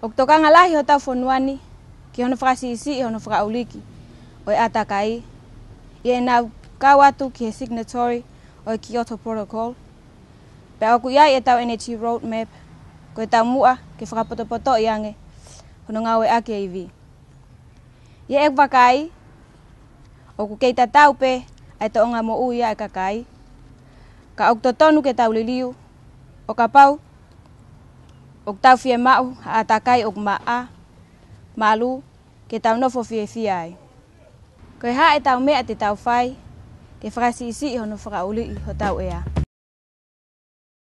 o tokanga lahi ho tau fonuani, ki hono whakasi isi i hono whakauliki, oi atakai. I e nau kawatu ki he signatory o Kyoto Protocol. Pe aku ia i e tau NHG Roadmap, ko e tau mua ki whakapotopoto i ange, hono ngā oi ake i vi. I e wakai, o ku keita tau pe, ai tau ngā mo ui ia e kakai. Ka oktotonu ke tau liliu, o ka pau, ok tau fie mau a takai ok maa, malu, ke tau nofo fie fiai. Koe haa e tau mea te tau fai, te whakasi isi i hono whakauli i ho tau ea. Mm.